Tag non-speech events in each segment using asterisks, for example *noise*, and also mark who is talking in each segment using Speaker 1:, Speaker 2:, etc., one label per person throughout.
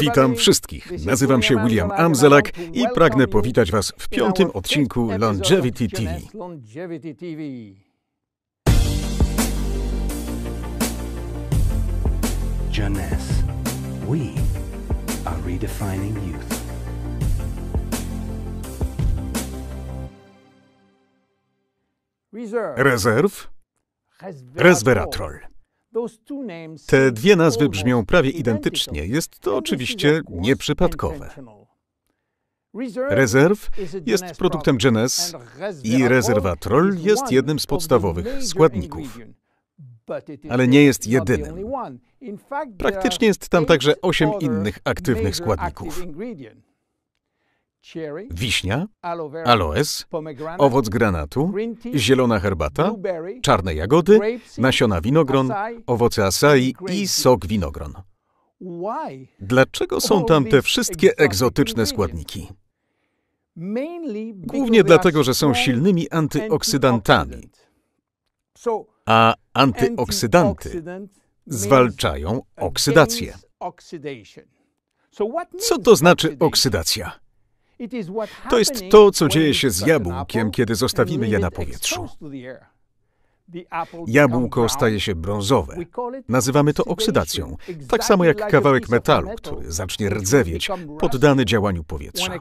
Speaker 1: Witam wszystkich. Nazywam się William Amzelak i pragnę powitać Was w piątym odcinku Longevity TV.
Speaker 2: Jeunesse. We are redefining youth. Rezerw.
Speaker 1: Resveratrol. Te dwie nazwy
Speaker 2: brzmią prawie identycznie. Jest to oczywiście nieprzypadkowe.
Speaker 1: Rezerw
Speaker 2: jest produktem Genes i rezerwatrol jest jednym z podstawowych składników.
Speaker 1: Ale nie jest jedynym.
Speaker 2: Praktycznie jest tam także osiem innych aktywnych składników
Speaker 1: wiśnia, aloes, owoc granatu, zielona herbata, czarne
Speaker 2: jagody, nasiona winogron, owoce asai i sok winogron. Dlaczego są tam te wszystkie egzotyczne składniki?
Speaker 1: Głównie dlatego, że są
Speaker 2: silnymi antyoksydantami. A antyoksydanty zwalczają oksydację. Co to znaczy oksydacja?
Speaker 1: To jest to, co dzieje się z jabłkiem,
Speaker 2: kiedy zostawimy je na powietrzu.
Speaker 1: Jabłko staje się brązowe.
Speaker 2: Nazywamy to oksydacją, tak samo jak kawałek metalu, który zacznie rdzewieć, poddany działaniu powietrza.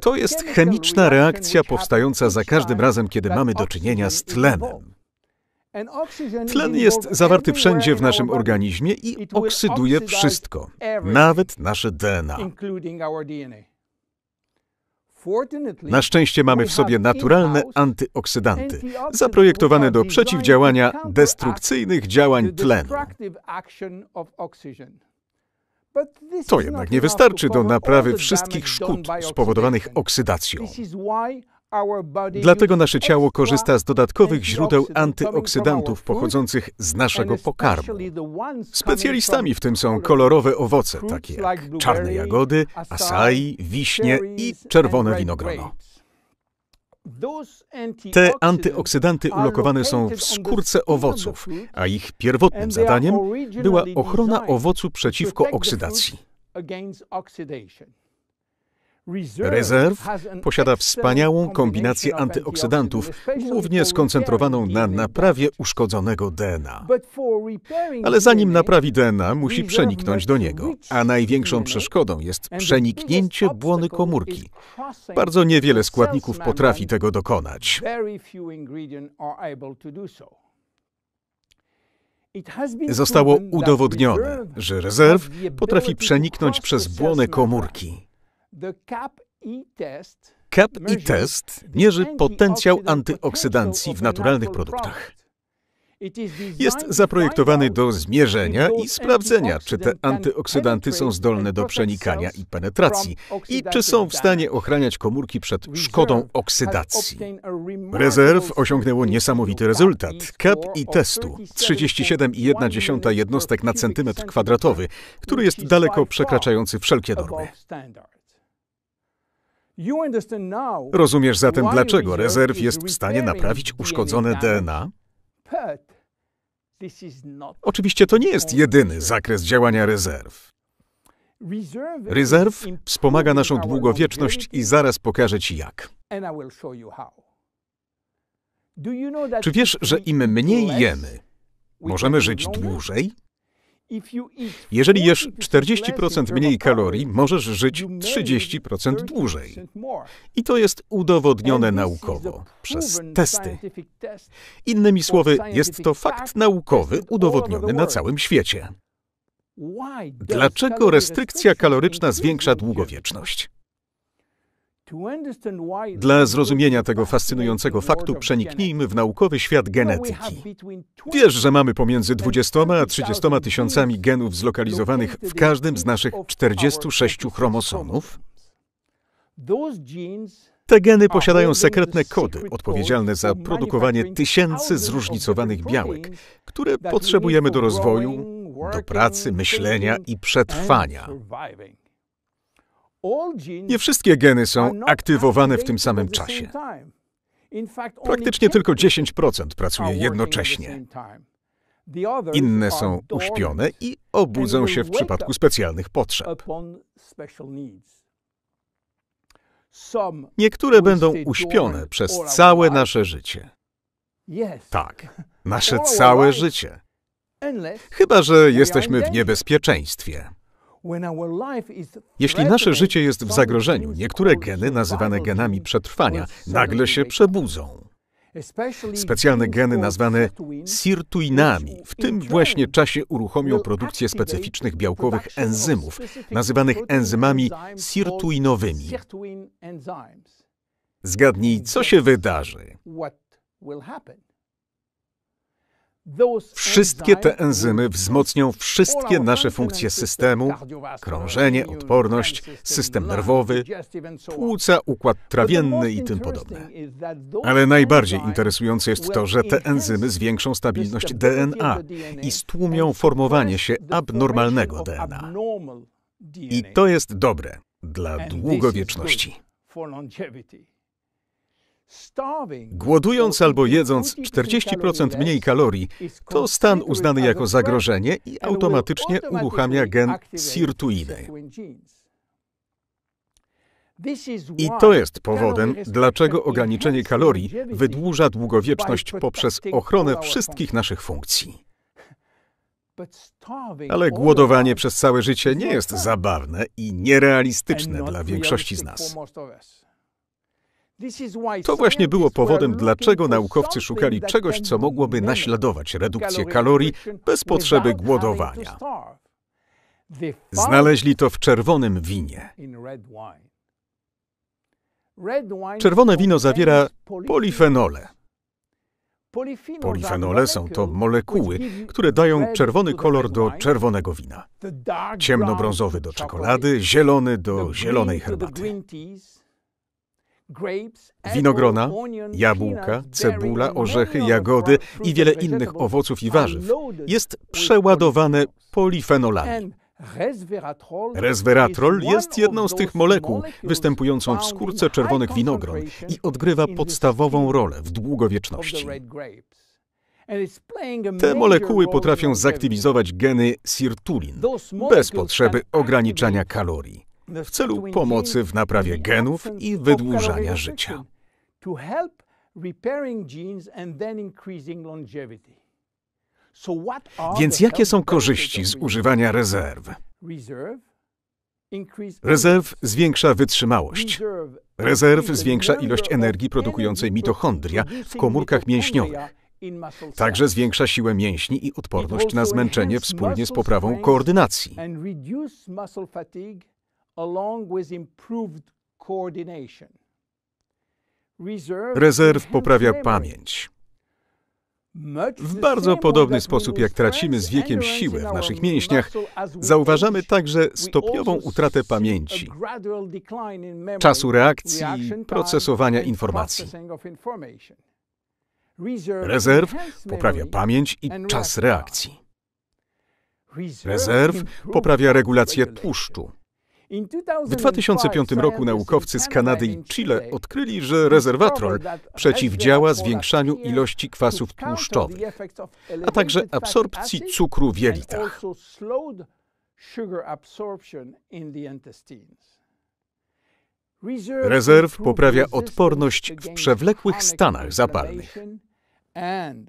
Speaker 1: To jest chemiczna reakcja powstająca za każdym razem, kiedy mamy do czynienia z tlenem. Tlen jest zawarty wszędzie w naszym
Speaker 2: organizmie i oksyduje wszystko, nawet nasze DNA.
Speaker 1: Na szczęście mamy w sobie naturalne
Speaker 2: antyoksydanty,
Speaker 1: zaprojektowane do przeciwdziałania destrukcyjnych działań tlenu. To jednak nie wystarczy do naprawy wszystkich szkód spowodowanych
Speaker 2: oksydacją.
Speaker 1: Dlatego nasze
Speaker 2: ciało korzysta z dodatkowych źródeł antyoksydantów pochodzących z naszego pokarmu.
Speaker 1: Specjalistami
Speaker 2: w tym są kolorowe owoce, takie
Speaker 1: jak czarne jagody, asai, wiśnie i czerwone winogrono. Te antyoksydanty ulokowane są w skórce owoców,
Speaker 2: a ich pierwotnym zadaniem była ochrona owocu przeciwko oksydacji.
Speaker 1: Rezerw posiada wspaniałą kombinację antyoksydantów, głównie skoncentrowaną
Speaker 2: na naprawie uszkodzonego DNA. Ale zanim naprawi DNA, musi przeniknąć do niego, a największą przeszkodą jest przeniknięcie błony komórki. Bardzo niewiele składników potrafi tego dokonać.
Speaker 1: Zostało udowodnione, że rezerw potrafi przeniknąć
Speaker 2: przez błonę komórki.
Speaker 1: CAP i
Speaker 2: test mierzy potencjał antyoksydancji w naturalnych produktach. Jest zaprojektowany do zmierzenia i sprawdzenia, czy te antyoksydanty są zdolne do przenikania i penetracji i czy są w stanie ochraniać komórki przed szkodą oksydacji. Rezerw osiągnęło niesamowity rezultat. CAP i testu 37,1 jednostek na centymetr kwadratowy, który jest daleko przekraczający wszelkie normy.
Speaker 1: Rozumiesz zatem, dlaczego rezerw jest w stanie naprawić uszkodzone DNA?
Speaker 2: Oczywiście to nie jest jedyny zakres działania rezerw.
Speaker 1: Rezerw
Speaker 2: wspomaga naszą długowieczność i zaraz pokażę Ci jak. Czy wiesz, że im mniej jemy, możemy żyć no dłużej? Jeżeli jesz 40% mniej kalorii, możesz żyć 30% dłużej. I to jest udowodnione naukowo
Speaker 1: przez testy.
Speaker 2: Innymi słowy, jest to fakt naukowy udowodniony na całym świecie.
Speaker 1: Dlaczego restrykcja kaloryczna
Speaker 2: zwiększa długowieczność? Dla zrozumienia tego fascynującego faktu przeniknijmy w naukowy świat genetyki. Wiesz, że mamy pomiędzy 20 a 30 tysiącami genów zlokalizowanych w każdym z naszych 46 chromosomów? Te geny posiadają sekretne kody odpowiedzialne za produkowanie tysięcy zróżnicowanych białek, które potrzebujemy do rozwoju, do pracy, myślenia i przetrwania. Nie wszystkie geny są aktywowane w tym samym czasie.
Speaker 1: Praktycznie tylko
Speaker 2: 10% pracuje jednocześnie. Inne są uśpione i obudzą się w przypadku specjalnych potrzeb.
Speaker 1: Niektóre będą uśpione przez
Speaker 2: całe nasze życie. Tak, *laughs* nasze całe życie.
Speaker 1: Chyba, że jesteśmy w
Speaker 2: niebezpieczeństwie. Jeśli nasze życie jest w zagrożeniu, niektóre geny nazywane genami przetrwania nagle się przebudzą. Specjalne geny nazwane sirtuinami w tym właśnie czasie uruchomią produkcję specyficznych białkowych enzymów, nazywanych enzymami sirtuinowymi. Zgadnij, co się wydarzy. Wszystkie te enzymy wzmocnią wszystkie nasze funkcje systemu, krążenie, odporność, system nerwowy, płuca, układ trawienny i tym podobne. Ale najbardziej interesujące jest to, że te enzymy zwiększą stabilność DNA i stłumią formowanie się abnormalnego DNA. I to jest dobre dla długowieczności. Głodując albo jedząc 40% mniej kalorii, to stan uznany jako zagrożenie i automatycznie uruchamia gen sirtuiny.
Speaker 1: I to jest powodem,
Speaker 2: dlaczego ograniczenie kalorii wydłuża długowieczność poprzez ochronę wszystkich naszych funkcji. *laughs*
Speaker 1: Ale głodowanie przez całe życie nie jest zabawne
Speaker 2: i nierealistyczne dla większości z nas. To właśnie było powodem, dlaczego naukowcy szukali czegoś, co mogłoby naśladować redukcję kalorii bez potrzeby głodowania. Znaleźli to w czerwonym winie. Czerwone wino zawiera polifenole. Polifenole są to molekuły, które dają czerwony kolor do czerwonego wina, ciemnobrązowy do czekolady, zielony do zielonej
Speaker 1: herbaty
Speaker 2: winogrona, jabłka, cebula, orzechy, jagody i wiele innych owoców i warzyw jest przeładowane polifenolami. Resveratrol jest jedną z tych molekuł występującą w skórce czerwonych winogron i odgrywa podstawową rolę w długowieczności.
Speaker 1: Te molekuły potrafią zaktywizować
Speaker 2: geny sirtulin bez potrzeby ograniczania kalorii w celu pomocy w naprawie genów i wydłużania życia.
Speaker 1: Więc jakie są
Speaker 2: korzyści z używania rezerw? Rezerw zwiększa wytrzymałość. Rezerw zwiększa ilość energii produkującej mitochondria w komórkach mięśniowych. Także zwiększa siłę mięśni i odporność na zmęczenie wspólnie z poprawą koordynacji
Speaker 1: along with improved coordination. Rezerw poprawia
Speaker 2: pamięć. W bardzo podobny sposób, jak tracimy z wiekiem siłę w naszych mięśniach, zauważamy także stopniową utratę pamięci, czasu reakcji i procesowania informacji.
Speaker 1: Rezerw poprawia pamięć i czas reakcji. Rezerw poprawia
Speaker 2: regulację tłuszczu. W 2005 roku naukowcy z Kanady i Chile odkryli, że rezerwatrol przeciwdziała zwiększaniu ilości kwasów tłuszczowych, a także absorpcji cukru w jelitach.
Speaker 1: Rezerw poprawia odporność w przewlekłych
Speaker 2: stanach zapalnych.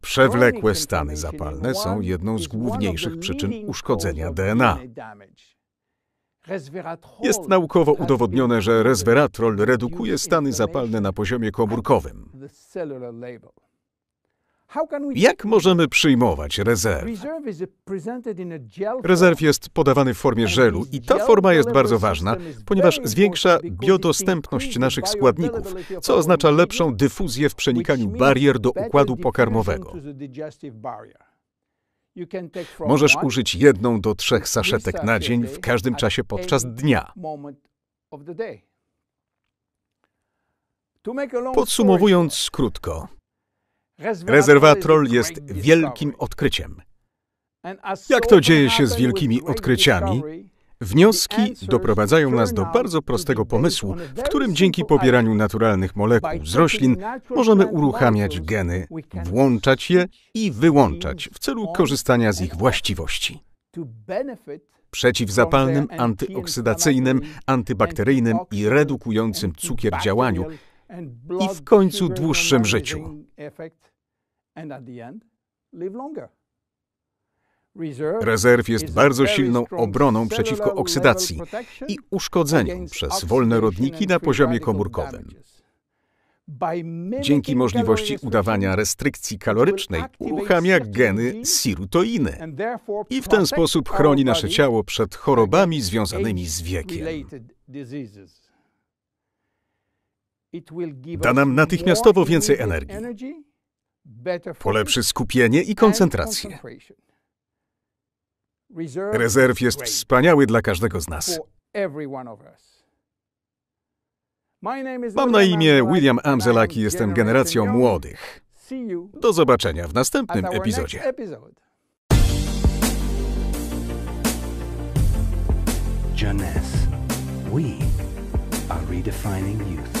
Speaker 1: Przewlekłe stany zapalne są jedną z główniejszych przyczyn uszkodzenia
Speaker 2: DNA. Jest naukowo udowodnione, że resveratrol redukuje stany zapalne na poziomie komórkowym. Jak możemy przyjmować rezerw? Rezerw jest podawany w formie żelu i ta forma jest bardzo ważna, ponieważ zwiększa biodostępność naszych składników, co oznacza lepszą dyfuzję w przenikaniu barier do układu pokarmowego.
Speaker 1: Możesz użyć
Speaker 2: jedną do trzech saszetek na dzień w każdym czasie podczas dnia.
Speaker 1: Podsumowując krótko, rezerwatrol
Speaker 2: jest wielkim odkryciem. Jak to dzieje się z wielkimi odkryciami? Wnioski doprowadzają nas do bardzo prostego pomysłu, w którym dzięki pobieraniu naturalnych molekuł z roślin możemy uruchamiać geny, włączać je i wyłączać w celu korzystania z ich właściwości. Przeciwzapalnym, antyoksydacyjnym, antybakteryjnym i redukującym cukier działaniu
Speaker 1: i w końcu dłuższym życiu. Rezerw jest bardzo silną obroną przeciwko oksydacji
Speaker 2: i uszkodzeniom przez wolne rodniki na poziomie komórkowym. Dzięki możliwości udawania restrykcji kalorycznej uruchamia geny sirutoiny i w ten sposób chroni nasze ciało przed chorobami związanymi z wiekiem.
Speaker 1: Da nam natychmiastowo więcej energii, polepszy
Speaker 2: skupienie i koncentrację.
Speaker 1: Rezerw jest wspaniały
Speaker 2: dla każdego z nas.
Speaker 1: Mam na imię William Amzelak i jestem generacją
Speaker 2: młodych. Do zobaczenia w następnym epizodzie. Jeunesse. We are redefining youth.